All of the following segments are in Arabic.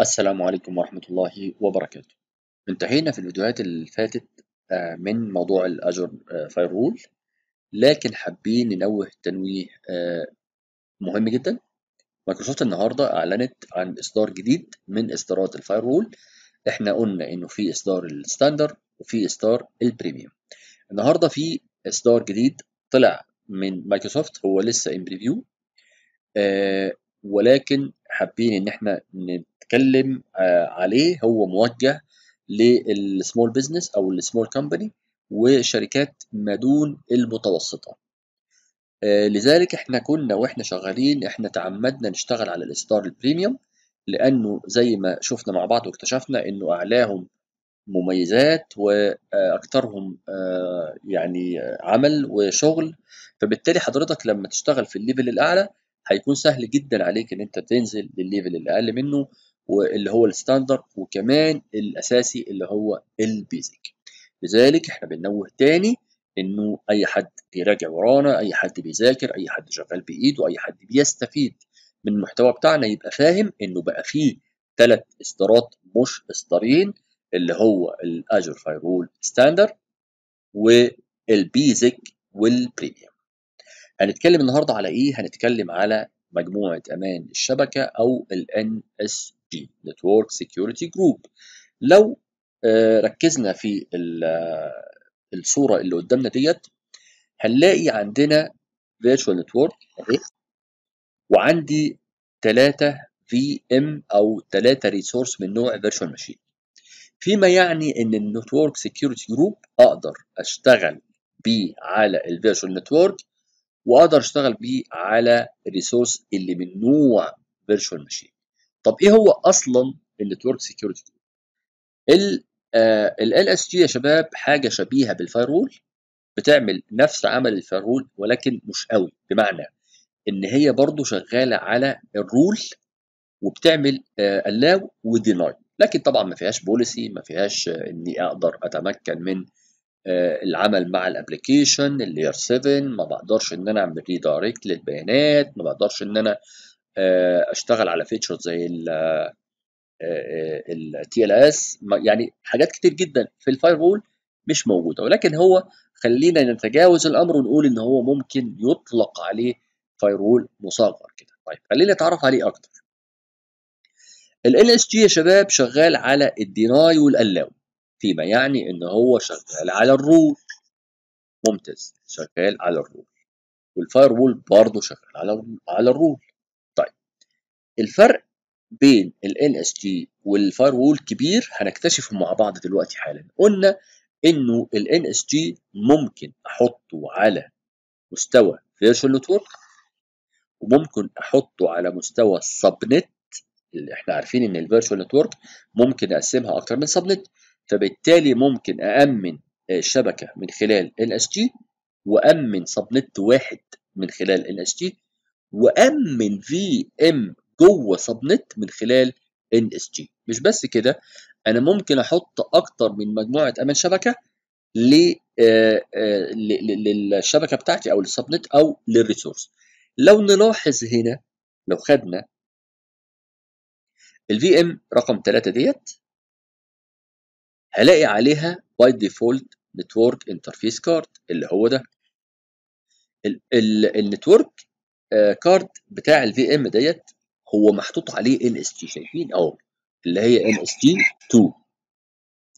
السلام عليكم ورحمة الله وبركاته انتهينا في الفيديوهات اللي فاتت آه، من موضوع الأجر آه، فاير لكن حابين ننوه تنويه آه، مهم جدا مايكروسوفت النهاردة أعلنت عن إصدار جديد من إصدارات الفاير احنا قلنا إنه في إصدار الستاندر وفي إصدار البريميوم النهاردة في إصدار جديد طلع من مايكروسوفت هو لسه ان بريفيو ولكن حابين ان احنا نتكلم آه، عليه هو موجه للسمول بزنس او السمول كومباني وشركات ما دون المتوسطه آه، لذلك احنا كنا واحنا شغالين احنا تعمدنا نشتغل على الاصدار البريميوم لانه زي ما شفنا مع بعض واكتشفنا انه اعلاهم مميزات واكثرهم آه، يعني عمل وشغل فبالتالي حضرتك لما تشتغل في الليفل الاعلى هيكون سهل جدا عليك ان انت تنزل للليفل اللي اقل منه واللي هو الستاندرد وكمان الاساسي اللي هو البيزك لذلك احنا بننوه تاني انه اي حد بيراجع ورانا اي حد بيذاكر اي حد شغال بايده اي حد بيستفيد من المحتوى بتاعنا يبقى فاهم انه بقى فيه ثلاث اصدارات مش اصدارين اللي هو الاجر فايرول ستاندر والبيزك والبريميوم هنتكلم النهارده على ايه؟ هنتكلم على مجموعه امان الشبكه او الـ NSG Network Security Group. لو آه، ركزنا في آه، الصوره اللي قدامنا ديت هنلاقي عندنا Virtual نتورك وعندي ثلاثه في ام او ثلاثه ريسورس من نوع Virtual ماشين. فيما يعني ان النتورك سكيورتي جروب اقدر اشتغل بيه على الفيرشوال نتورك واقدر اشتغل بيه على الريسورس اللي من نوع فيرتشوال ماشين طب ايه هو اصلا النتورك سكيورتي ال آه، ال اس جي يا شباب حاجه شبيهه بالفايرول بتعمل نفس عمل الفايرول ولكن مش قوي بمعنى ان هي برضو شغاله على الرول وبتعمل الاو آه، وديناي لكن طبعا ما فيهاش بوليسي ما فيهاش اني اقدر اتمكن من آه، العمل مع الابلكيشن اللير 7 ما بقدرش ان انا اعمل ريدايركت للبيانات ما بقدرش ان انا آه، اشتغل على فيتشرز زي ال تي آه، ال اس يعني حاجات كتير جدا في وول مش موجوده ولكن هو خلينا نتجاوز الامر ونقول ان هو ممكن يطلق عليه وول مصغر كده طيب خلينا نتعرف عليه اكتر ال اس جي يا شباب شغال على الديناي والالاو فيما يعني إن هو شغال على الرول ممتاز شغال على الرول والفاير وول برضه شغال على على الرول طيب الفرق بين ال اس تي والفاير وول كبير هنكتشفه مع بعض دلوقتي حالا قلنا انه ال اس ممكن احطه على مستوى فيرشوال نتورك وممكن احطه على مستوى السب نت اللي احنا عارفين ان الفيرشوال نتورك ممكن اقسمها اكتر من سب نت فبالتالي ممكن أأمن آه، شبكة من خلال ال ST وأمن سبنت واحد من خلال ال ST وأمن في ام جوه سبنت من خلال ان اس جي مش بس كده انا ممكن احط اكتر من مجموعه امان شبكه آه، آه، للشبكه بتاعتي او للسبنت او للريسورس لو نلاحظ هنا لو خدنا الفي ام رقم 3 ديت هلاقي عليها باي ديفولت نتورك انترفيس كارد اللي هو ده النتورك كارد آه، بتاع الفي ام ديت هو محطوط عليه ان اس تي شايفين اهو اللي هي ان اس تي 2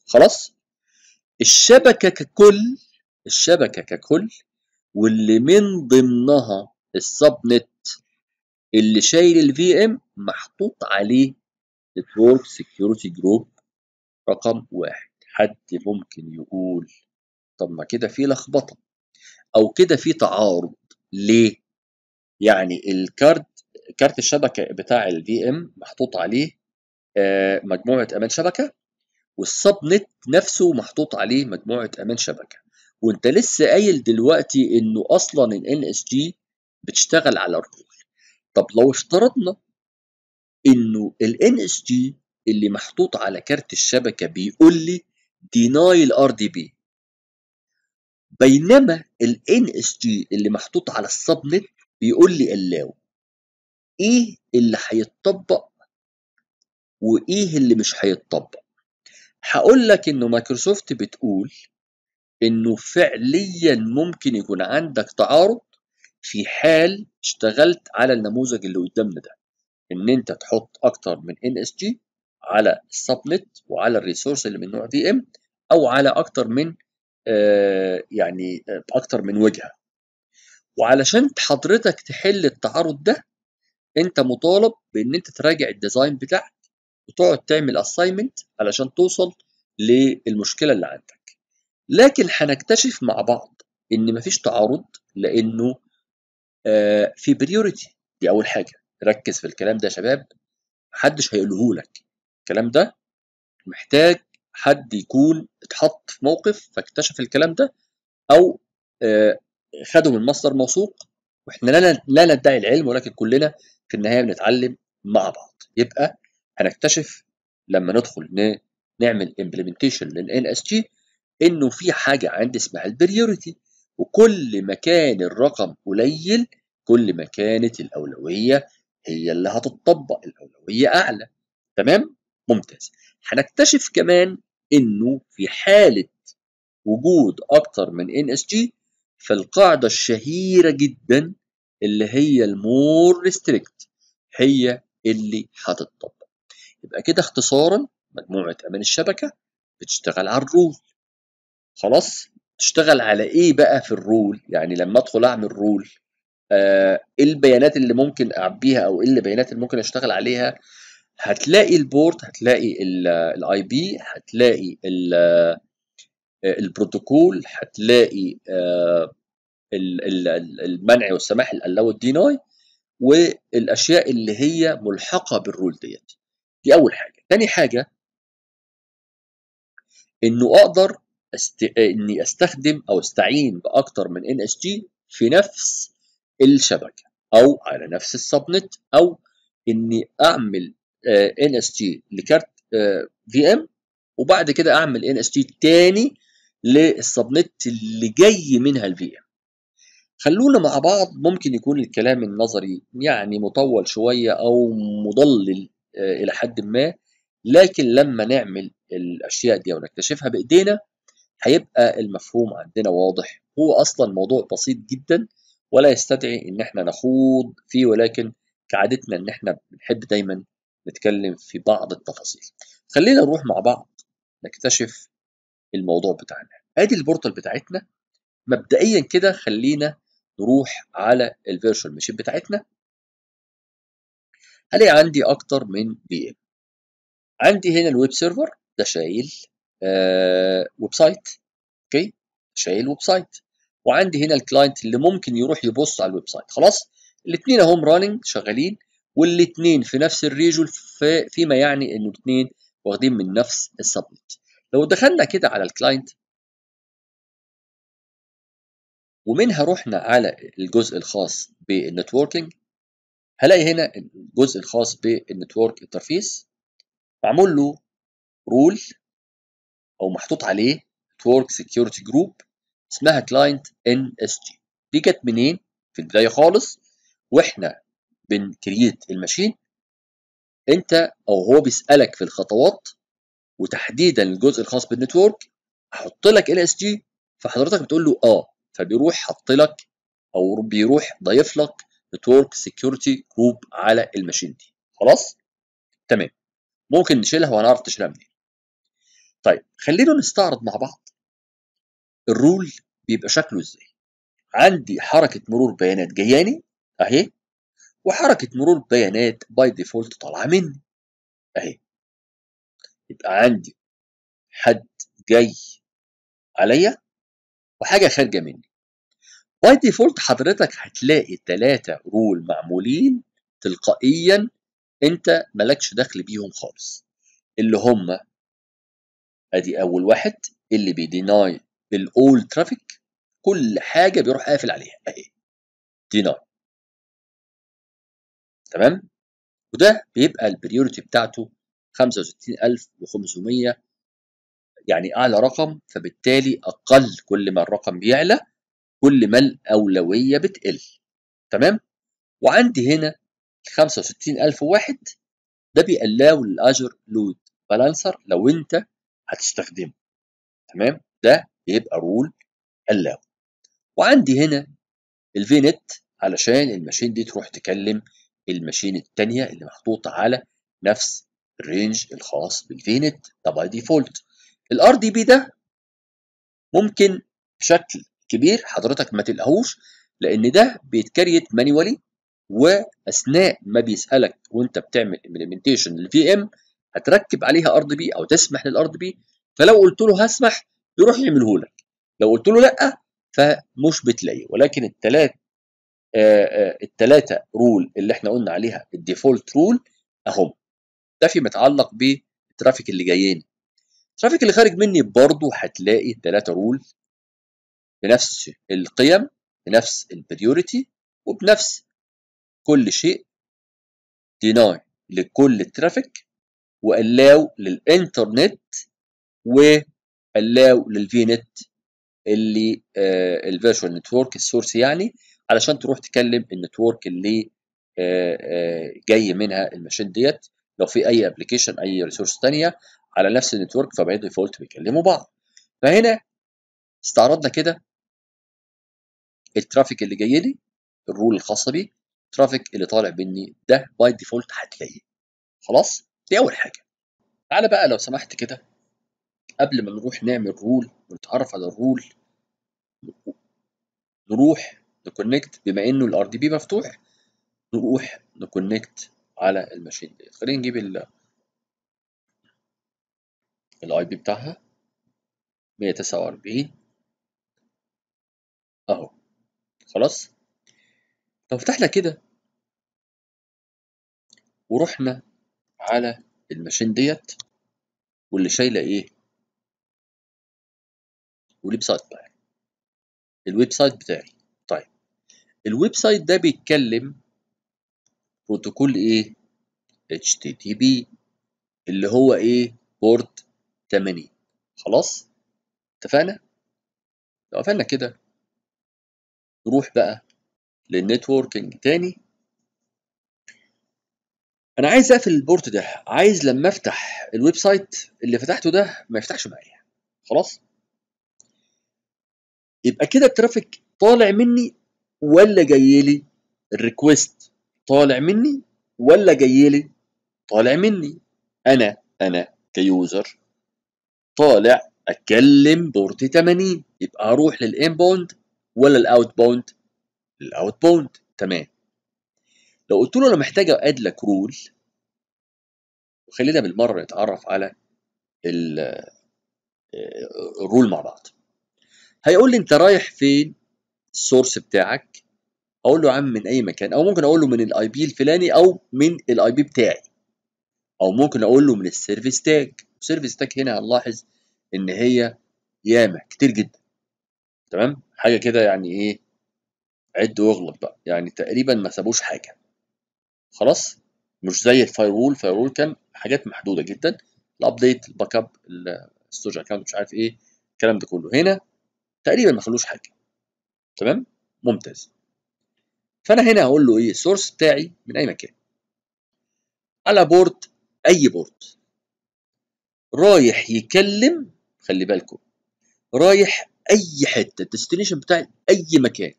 خلاص الشبكه ككل الشبكه ككل واللي من ضمنها السب نت اللي شايل الفي ام محطوط عليه نتورك سكيورتي جروب رقم واحد حد ممكن يقول طب ما كده في لخبطه او كده في تعارض ليه يعني الكارد كارت الشبكه بتاع الفي ام محطوط عليه آه، مجموعه امان شبكه والسب نت نفسه محطوط عليه مجموعه امان شبكه وانت لسه قايل دلوقتي انه اصلا الان اس جي بتشتغل على الرول طب لو افترضنا انه الان اس جي اللي محطوط على كارت الشبكه بيقول لي ديناي الار دي بي بينما ان اس جي اللي محطوط على السب نت بيقول لي اللاو ايه اللي هيتطبق وايه اللي مش هيتطبق هقول لك انه مايكروسوفت بتقول انه فعليا ممكن يكون عندك تعارض في حال اشتغلت على النموذج اللي قدامنا ده ان انت تحط اكتر من ان اس جي على السبلت وعلى الريسورس اللي من نوع في ام او على اكتر من آه، يعني آه، اكتر من وجهه وعلشان حضرتك تحل التعارض ده انت مطالب بان انت تراجع الديزاين بتاعك وتقعد تعمل اساينمنت علشان توصل للمشكله اللي عندك لكن هنكتشف مع بعض ان مفيش تعارض لانه آه، في بريوريتي دي اول حاجه ركز في الكلام ده يا شباب محدش هيقولهولك لك الكلام ده محتاج حد يكون اتحط في موقف فاكتشف الكلام ده او آه، خده من مصدر موثوق واحنا لا لا ندعي العلم ولكن كلنا في النهايه بنتعلم مع بعض يبقى هنكتشف لما ندخل نعمل امبلمنتيشن للان اس جي انه في حاجه عندي اسمها البريوريتي وكل ما كان الرقم قليل كل ما كانت الاولويه هي اللي هتطبق الاولويه اعلى تمام ممتاز هنكتشف كمان انه في حالة وجود اكتر من ان اس جي فالقاعدة الشهيرة جدا اللي هي المور ريستريكت هي اللي هتطبق يبقى كده اختصارا مجموعة امان الشبكة بتشتغل على الرول خلاص تشتغل على ايه بقى في الرول يعني لما ادخل اعمل رول آه، ايه البيانات اللي ممكن اعبيها او ايه البيانات اللي ممكن اشتغل عليها هتلاقي البورت هتلاقي الاي بي هتلاقي آه، البروتوكول هتلاقي آه، المنع والسماح الالاو الديناي والاشياء اللي هي ملحقه بالرول ديت دي اول حاجه تاني حاجه انه اقدر است... اني استخدم او استعين باكتر من ان اس جي في نفس الشبكه او على نفس السبنت او اني اعمل ان اس تي لكارت في آه، ام وبعد كده اعمل ان اس تي تاني للسبنت اللي جاي منها الفي ام خلونا مع بعض ممكن يكون الكلام النظري يعني مطول شويه او مضلل آه، الى حد ما لكن لما نعمل الاشياء دي ونكتشفها بايدينا هيبقى المفهوم عندنا واضح هو اصلا موضوع بسيط جدا ولا يستدعي ان احنا نخوض فيه ولكن كعادتنا ان احنا بنحب دايما نتكلم في بعض التفاصيل خلينا نروح مع بعض نكتشف الموضوع بتاعنا ادي البورتال بتاعتنا مبدئيا كده خلينا نروح على الفيرشوال ماشين بتاعتنا هلاقي عندي اكتر من بي ام عندي هنا الويب سيرفر ده شايل آه ويب سايت اوكي شايل ويب سايت وعندي هنا الكلاينت اللي ممكن يروح يبص على الويب سايت خلاص الاثنين هم راننج شغالين والاثنين في نفس في فيما يعني ان الاثنين واخدين من نفس السبنت لو دخلنا كده على الكلاينت ومنها رحنا على الجزء الخاص بالنتوركينج هلاقي هنا الجزء الخاص بالنتورك انترفيس معمول له رول او محطوط عليه نتورك سكيورتي جروب اسمها كلاينت ان اس جي دي كانت منين في البدايه خالص واحنا بين كرييت الماشين انت او هو بيسالك في الخطوات وتحديدا الجزء الخاص بالنتورك احط لك ال اس جي فحضرتك بتقول له اه فبيروح حط لك او بيروح ضايف لك نتورك سكيورتي جروب على الماشين دي خلاص تمام ممكن نشيلها وهنعرف تشيلها منين طيب خلينا نستعرض مع بعض الرول بيبقى شكله ازاي عندي حركه مرور بيانات جياني اهي وحركة مرور البيانات باي ديفولت طالعة مني أهي يبقى عندي حد جاي عليا وحاجة خارجة مني باي ديفولت حضرتك هتلاقي تلاتة رول معمولين تلقائيا انت مالكش دخل بيهم خالص اللي هما ادي اول واحد اللي بيديناي الاول ترافيك كل حاجه بيروح قافل عليها اهي ديناي تمام وده بيبقى البريورتي بتاعته 65500 يعني اعلى رقم فبالتالي اقل كل ما الرقم بيعلى كل ما الاولويه بتقل تمام وعندي هنا ال 65000 واحد ده بيقلاو للاجر لود بالانسر لو انت هتستخدمه تمام ده بيبقى رول قلاو وعندي هنا الفينت علشان الماشين دي تروح تكلم المشين الثانيه اللي محطوطه على نفس الرينج الخاص بالفينت ده باي ديفولت الار دي بي ده ممكن بشكل كبير حضرتك ما تلقاهوش لان ده بيتكريت مانيوالي واثناء ما بيسالك وانت بتعمل امبلمنتيشن للفي ام هتركب عليها ار دي بي او تسمح للار دي بي فلو قلت له هسمح يروح يعمله لك لو قلت له لا فمش بتلاقيه ولكن الثلاث آه، آه، الثلاثه رول اللي احنا قلنا عليها الديفولت رول اهم ده فيما يتعلق بالترافيك اللي جايين الترافيك اللي خارج مني برضو هتلاقي الثلاثه رول بنفس القيم بنفس البريوريتي وبنفس كل شيء ديناي لكل الترافيك واللاو للانترنت واللاو للفي نت اللي آه، الفيرشوال نتورك السورس يعني علشان تروح تكلم النتورك اللي آه، آه، جاي منها المشين ديت لو في اي ابلكيشن اي ريسورس ثانيه على نفس النتورك فباي ديفولت بيكلموا بعض فهنا استعرضنا كده الترافيك اللي جاي لي الرول الخاصه بيه الترافيك اللي طالع مني ده باي ديفولت هتلاقيه خلاص دي اول حاجه تعالى بقى لو سمحت كده قبل ما نروح نعمل رول ونتعرف على الرول نروح نكونكت بما انه الار دي بي مفتوح نروح نكونكت على الماشين ديت خلينا نجيب ال الاي بي بتاعها 149 اهو خلاص لو فتحنا كده ورحنا على الماشين ديت واللي شايله ايه الويب سايت بتاعي الويب سايت بتاعي الويب سايت ده بيتكلم بروتوكول ايه HTTP اللي هو ايه بورت 80 خلاص اتفقنا لو قفلنا كده نروح بقى للنتوركينج تاني انا عايز اقفل البورت ده عايز لما افتح الويب سايت اللي فتحته ده ما يفتحش معايا خلاص يبقى كده الترافيك طالع مني ولا جاي لي الريكوست طالع مني ولا جاي لي طالع مني انا انا كيوزر طالع اتكلم بورت 80 يبقى هروح للانبوند ولا الاوت بوند الاوت بوند تمام لو قلت له انا محتاج ادلك رول وخلينا بالمره نتعرف على الرول آه، آه، مع بعض هيقول لي انت رايح فين السورس بتاعك اقول له يا عم من اي مكان او ممكن اقول له من الاي بي الفلاني او من الاي بي بتاعي او ممكن اقول له من السيرفيس تاج السيرفيس تاج هنا هنلاحظ ان هي ياما كتير جدا تمام حاجه كده يعني ايه عد واغلط بقى يعني تقريبا ما سابوش حاجه خلاص مش زي الفاير وول الفاير وول كان حاجات محدوده جدا الابديت الباك اب الستورج اكونت مش عارف ايه الكلام ده كله هنا تقريبا ما خلوش حاجه تمام ممتاز فانا هنا هقول له ايه السورس بتاعي من اي مكان على بورد اي بورد رايح يكلم خلي بالكم رايح اي حته الديستنيشن بتاعي اي مكان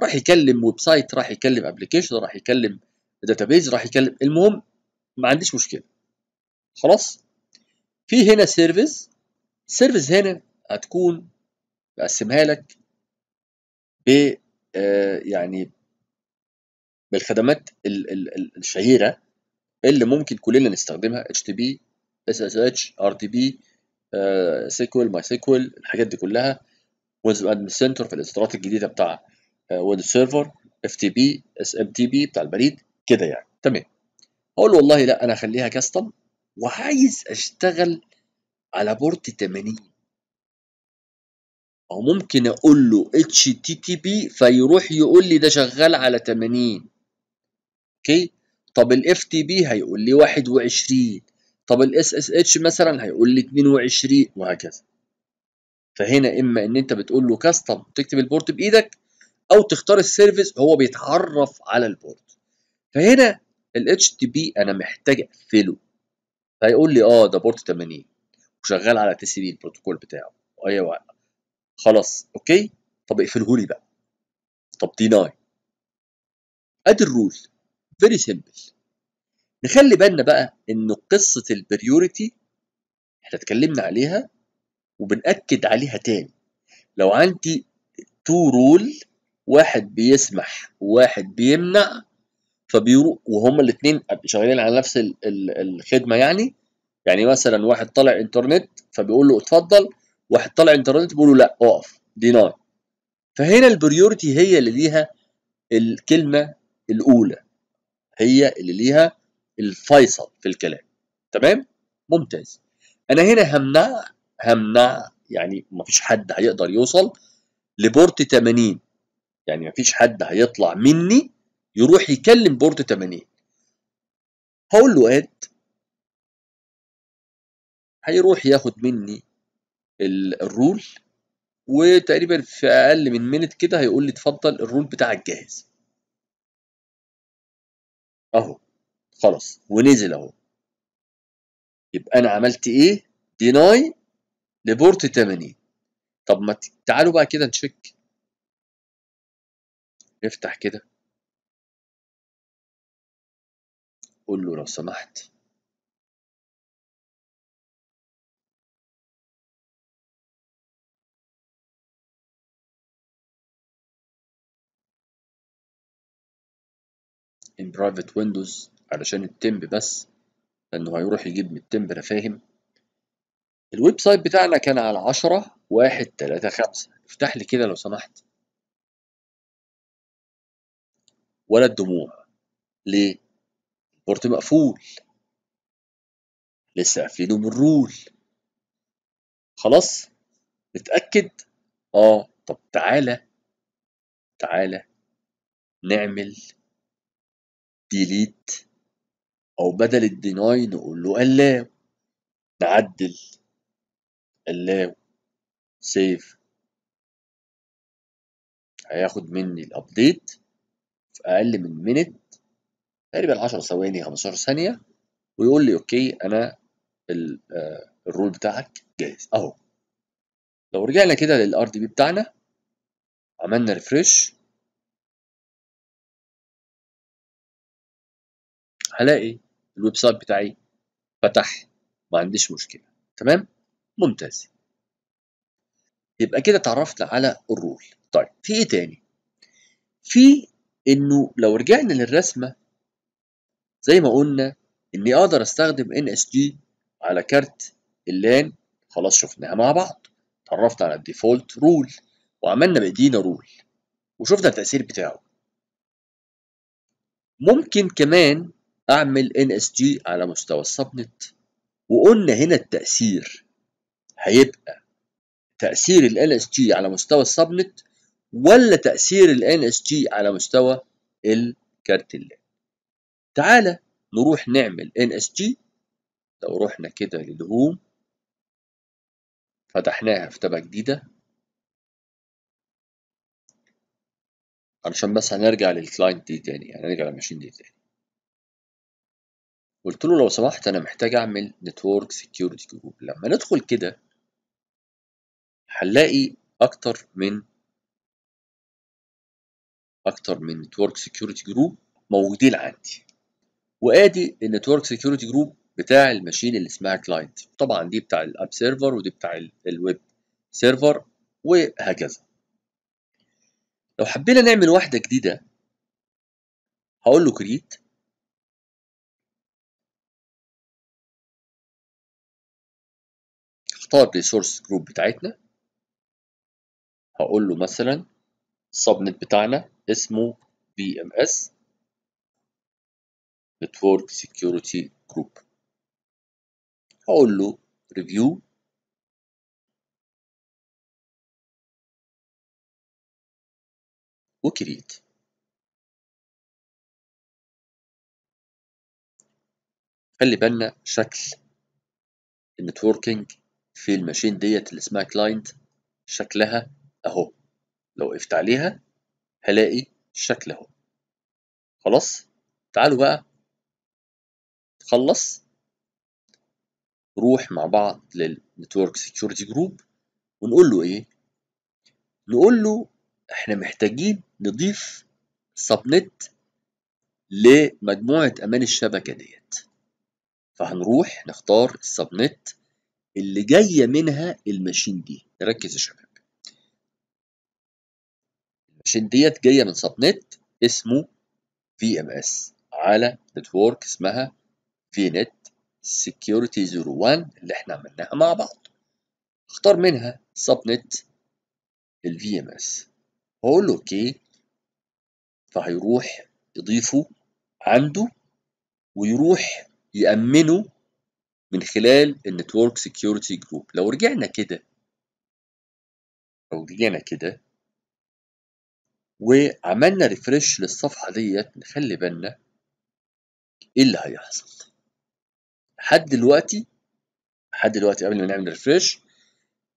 راح يكلم ويب سايت راح يكلم ابلكيشن راح يكلم داتابيز راح يكلم المهم ما عنديش مشكله خلاص في هنا سيرفيس سيرفيس هنا هتكون بقسمها لك ب آه، يعني بالخدمات الشهيره اللي ممكن كلنا نستخدمها اتش تي بي اس اس اتش ار تي بي سيكوال ماي سيكوال الحاجات دي كلها ويندوز ادمن سنتر في الاصدارات الجديده بتاع ويب سيرفر اف تي بي اس ام تي بي بتاع البريد كده يعني تمام اقول والله لا انا هخليها كاستم وعايز اشتغل على بورت 80 او ممكن اقول له اتش تي تي بي فيروح يقول لي ده شغال على 80 اوكي طب الاف تي بي هيقول لي 21 طب الاس اس اتش مثلا هيقول لي 22 وهكذا فهنا اما ان انت بتقول له كاستم تكتب البورت بايدك او تختار السيرفيس هو بيتعرف على البورت فهنا الاتش تي بي انا محتاج اقفله فيقول لي اه ده بورت 80 وشغال على تي سي بي البروتوكول بتاعه ايوه خلاص اوكي طب اقفله لي بقى طب ديناي ادي الرول فيري سيمبل نخلي بالنا بقى ان قصه البريوريتي احنا اتكلمنا عليها وبنأكد عليها تاني لو عندي تو رول واحد بيسمح وواحد بيمنع فبيرو وهما الاثنين شغالين على نفس الخدمه يعني يعني مثلا واحد طالع انترنت فبيقول له اتفضل واحد طالع انترنت بيقول له لا اقف ديناي فهنا البريورتي هي اللي ليها الكلمه الاولى هي اللي ليها الفيصل في الكلام تمام ممتاز انا هنا همنع همنع يعني مفيش حد هيقدر يوصل لبورت 80 يعني مفيش حد هيطلع مني يروح يكلم بورت 80 هقول له اد هيروح ياخد مني الرول وتقريبا في اقل من منت كده هيقول لي اتفضل الرول بتاعك جاهز اهو خلاص ونزل اهو يبقى انا عملت ايه ديناي لبورت 80 طب ما تعالوا بقى كده نشيك نفتح كده قول له لو سمحت in private windows علشان التمب بس لأنه هيروح يجيب من التمب أنا فاهم الويب سايت بتاعنا كان على 10 1 3 5 افتح لي كده لو سمحت ولا الدموع ليه؟ البورت مقفول لسه قافلينه من الرول خلاص متأكد؟ اه طب تعالى تعالى نعمل ديليت او بدل الديناي نقول له allow نعدل الاو سيف هياخد مني الابديت في اقل من منت تقريبا 10 ثواني 15 ثانيه ويقول لي اوكي انا آه، الرول بتاعك جاهز اهو لو رجعنا كده للار دي بي بتاعنا عملنا ريفرش هلاقي الويب سايت بتاعي فتح ما عنديش مشكله تمام ممتاز يبقى كده اتعرفت على الرول طيب في ايه تاني في انه لو رجعنا للرسمه زي ما قلنا اني اقدر استخدم ان اس جي على كارت اللان خلاص شفناها مع بعض اتعرفت على الديفولت رول وعملنا بايدينا رول وشفنا التاثير بتاعه ممكن كمان اعمل NSG على مستوى السبنت وقلنا هنا التأثير هيبقى تأثير ال NSG على مستوى السبنت ولا تأثير ال NSG على مستوى الكارت اللان تعالى نروح نعمل NSG لو رحنا كده للهوم فتحناها في تبقى جديدة علشان بس هنرجع للكلاينت دي تاني يعني هنرجع للماشين دي تاني قلت له لو سمحت انا محتاج اعمل نتورك سكيورتي جروب لما ندخل كده هنلاقي اكتر من اكتر من نتورك سكيورتي جروب موجودين عندي وادي النتورك سكيورتي جروب بتاع الماشين اللي اسمها كلاينت طبعا دي بتاع الاب سيرفر ودي بتاع الويب سيرفر وهكذا لو حبينا نعمل واحده جديده هقول له كريت هختار الريسورس جروب بتاعتنا هقول له مثلا السبنت بتاعنا اسمه بي ام اس نتورك سكيورتي جروب هقول له ريفيو وكريت خلي بالنا شكل النتوركينج في الماشين ديت اللي اسمها كلاينت شكلها اهو لو وقفت عليها هلاقي الشكل اهو خلاص تعالوا بقى تخلص نروح مع بعض للنتورك سكيورتي جروب ونقول له ايه نقول له احنا محتاجين نضيف سبنت لمجموعة امان الشبكة ديت فهنروح نختار السبنت اللي جاية منها الماشين دي ركز يا شباب الماشين ديت جاية من سب نت اسمه في ام اس على نتورك اسمها في نت سكيورتي 01 اللي احنا عملناها مع بعض اختار منها سب نت في ام اس هقول له اوكي فهيروح يضيفه عنده ويروح يأمنه من خلال النتورك سكيورتي جروب لو رجعنا كده لو رجعنا كده وعملنا ريفرش للصفحه ديت نخلي بالنا ايه اللي هيحصل لحد دلوقتي لحد دلوقتي قبل ما نعمل ريفرش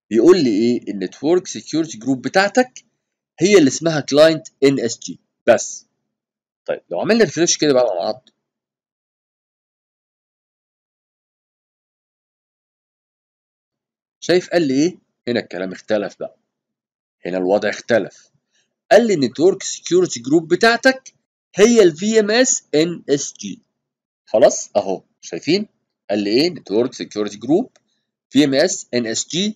بيقول لي ايه النتورك سكيورتي جروب بتاعتك هي اللي اسمها كلاينت ان اس جي بس طيب لو عملنا ريفرش كده بعد ما شايف قال لي ايه هنا الكلام اختلف بقى هنا الوضع اختلف قال لي نتورك سكيورتي جروب بتاعتك هي الفي ام اس ان اس جي خلاص اهو شايفين قال لي ايه نتورك سكيورتي جروب في ام اس ان اس جي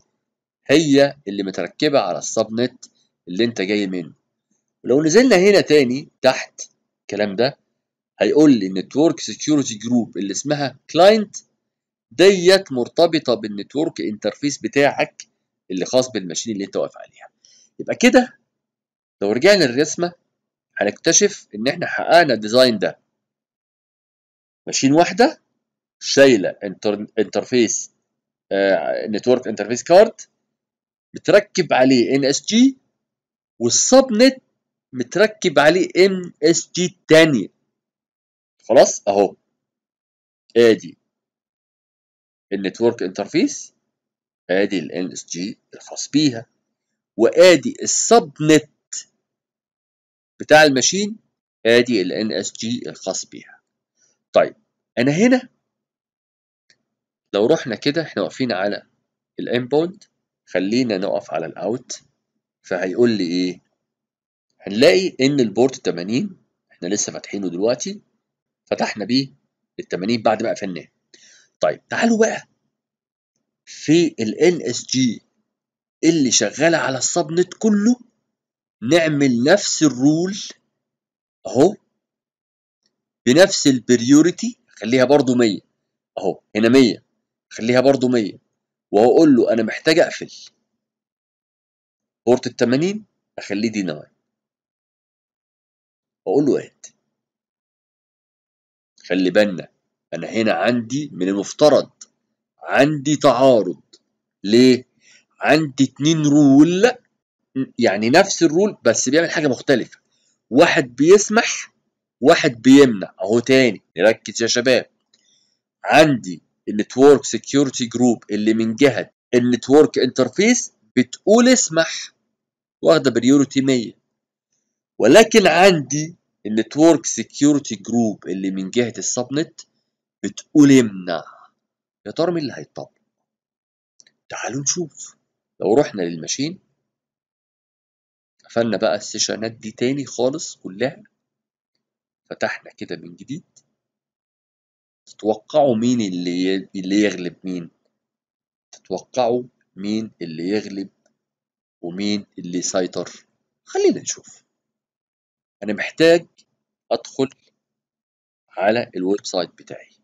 هي اللي متركبه على السب نت اللي انت جاي منه ولو نزلنا هنا تاني تحت الكلام ده هيقول لي نتورك سكيورتي جروب اللي اسمها كلاينت ديت مرتبطه بالنتورك انترفيس بتاعك اللي خاص بالماشين اللي انت واقف عليها يبقى كده لو رجعنا للرسمه هنكتشف ان احنا حققنا الديزاين ده ماشين واحده شايله انترفيس نتورك انترفيس كارد بتركب عليه ان اس جي والسب نت متركب عليه ان اس جي تانية خلاص اهو ادي النتورك انترفيس ادي ال اس جي الخاص بيها وادي السب نت بتاع الماشين ادي ال اس جي الخاص بيها طيب انا هنا لو رحنا كده احنا واقفين على الان بوينت خلينا نقف على الاوت فهيقول لي ايه هنلاقي ان البورت 80 احنا لسه فاتحينه دلوقتي فتحنا بيه ال 80 بعد ما قفلناه طيب تعالوا بقى في ال NSG اللي شغالة على السبنت كله نعمل نفس الرول اهو بنفس البريوريتي خليها برضو 100 اهو هنا 100 خليها برضو 100 واقول له انا محتاج اقفل بورت ال 80 اخليه دي 9 واقول له اد خلي بالنا أنا هنا عندي من المفترض عندي تعارض ليه؟ عندي اتنين رول يعني نفس الرول بس بيعمل حاجة مختلفة واحد بيسمح واحد بيمنع أهو تاني نركز يا شباب عندي النتورك سكيورتي جروب اللي من جهة النتورك انترفيس بتقول اسمح واخدة بريورتي 100 ولكن عندي النتورك سكيورتي جروب اللي من جهة السبنت بتقول يمنع يا ترى مين اللي هيطبق تعالوا نشوف لو رحنا للماشين قفلنا بقى السيشنات دي تاني خالص كلها فتحنا كده من جديد تتوقعوا مين اللي اللي يغلب مين تتوقعوا مين اللي يغلب ومين اللي يسيطر خلينا نشوف انا محتاج ادخل على الويب سايت بتاعي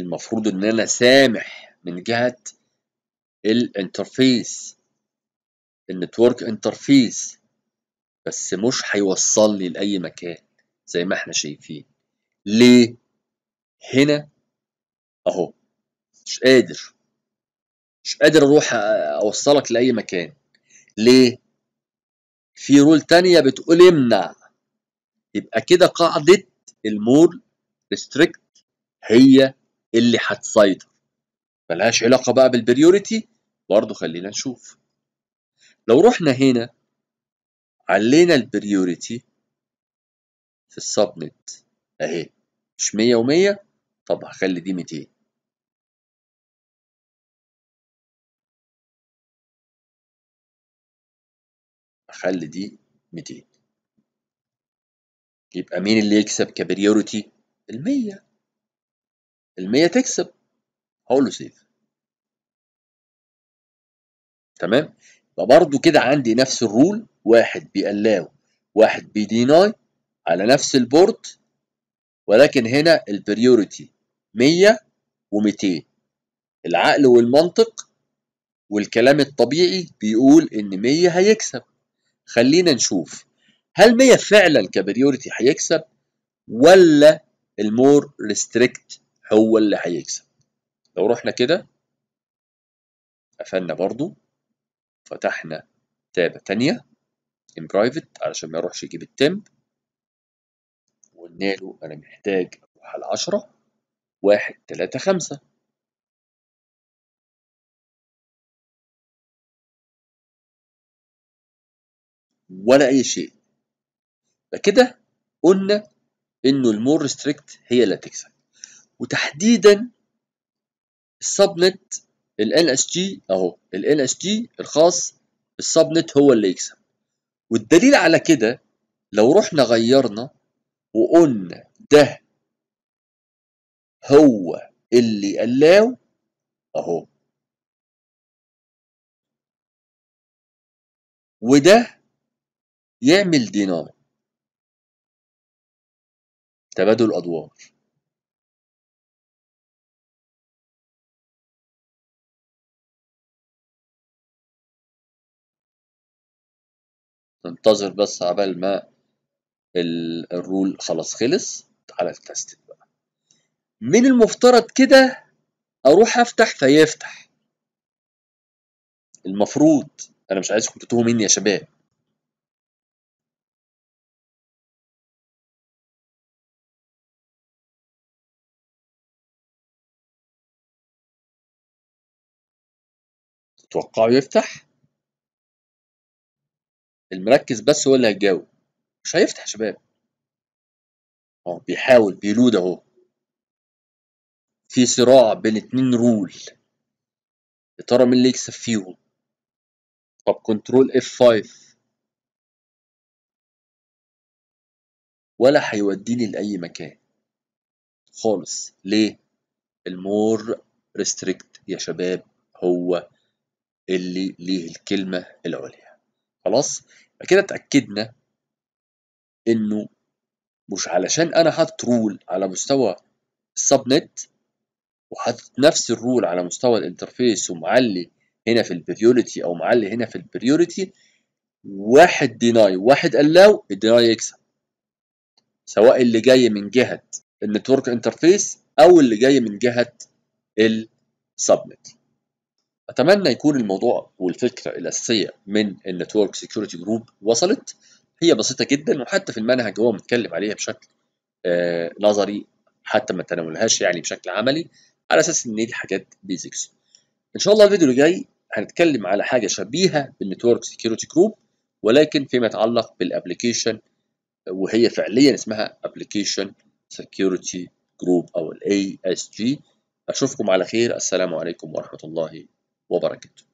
المفروض ان انا سامح من جهه الانترفيس النتورك انترفيس بس مش هيوصلني لاي مكان زي ما احنا شايفين ليه هنا اهو مش قادر مش قادر اروح اوصلك لاي مكان ليه في رول تانية بتقول امنع يبقى كده قاعدة المور ريستريكت هي اللي هتسيطر ملهاش علاقة بقى بالبريوريتي برضه خلينا نشوف لو رحنا هنا علينا البريوريتي في السبنت اهي مش 100 و100 طب هخلي دي 200 هخلي دي 200 يبقى مين اللي يكسب كبريوريتي؟ ال 100 المية تكسب هقول له سيف تمام يبقى برضو كده عندي نفس الرول واحد بيألاو واحد بيديناي على نفس البورد ولكن هنا البريورتي 100 و200 العقل والمنطق والكلام الطبيعي بيقول ان 100 هيكسب خلينا نشوف هل 100 فعلا كبريورتي هيكسب ولا المور ريستريكت هو اللي هيكسب لو رحنا كده قفلنا برضو فتحنا تابة تانية in private علشان ما يروحش يجيب التمب وقلنا له أنا محتاج أروح على 10 واحد تلاتة خمسة ولا أي شيء فكده قلنا إنه المور ريستريكت هي اللي هتكسب وتحديدا السبنت الان اس جي اهو الان اس جي الخاص بالسبنت هو اللي يكسب والدليل على كده لو رحنا غيرنا وقلنا ده هو اللي قلاه اهو وده يعمل دينار تبادل ادوار ننتظر بس عبال ما الرول خلاص خلص تعالى التست بقى من المفترض كده اروح افتح فيفتح المفروض انا مش عايزكم تتوهوا مني يا شباب تتوقعوا يفتح المركز بس هو اللي هيجاوب مش هيفتح شباب اه بيحاول بيلود اهو في صراع بين اتنين رول يا ترى مين اللي يكسب فيهم طب كنترول اف 5 ولا هيوديني لاي مكان خالص ليه المور ريستريكت يا شباب هو اللي ليه الكلمه العليا خلاص كده اتاكدنا انه مش علشان انا حاطط رول على مستوى السب نت وحاطط نفس الرول على مستوى الانترفيس ومعلي هنا في البريوريتي او معلي هنا في البريوريتي واحد ديناي واحد الاو الديناي يكسب سواء اللي جاي من جهه النتورك انترفيس او اللي جاي من جهه السبنت أتمنى يكون الموضوع والفكرة الأساسية من النتورك سيكيورتي جروب وصلت هي بسيطة جدا وحتى في المنهج هو متكلم عليها بشكل آه، نظري حتى ما تناولهاش يعني بشكل عملي على أساس إن دي حاجات بيزكس. إن شاء الله الفيديو اللي جاي هنتكلم على حاجة شبيهة بالنتورك سيكيورتي جروب ولكن فيما يتعلق بالابلكيشن وهي فعليا اسمها ابلكيشن سيكيورتي جروب او الاي اس جي اشوفكم على خير السلام عليكم ورحمه الله وبركاته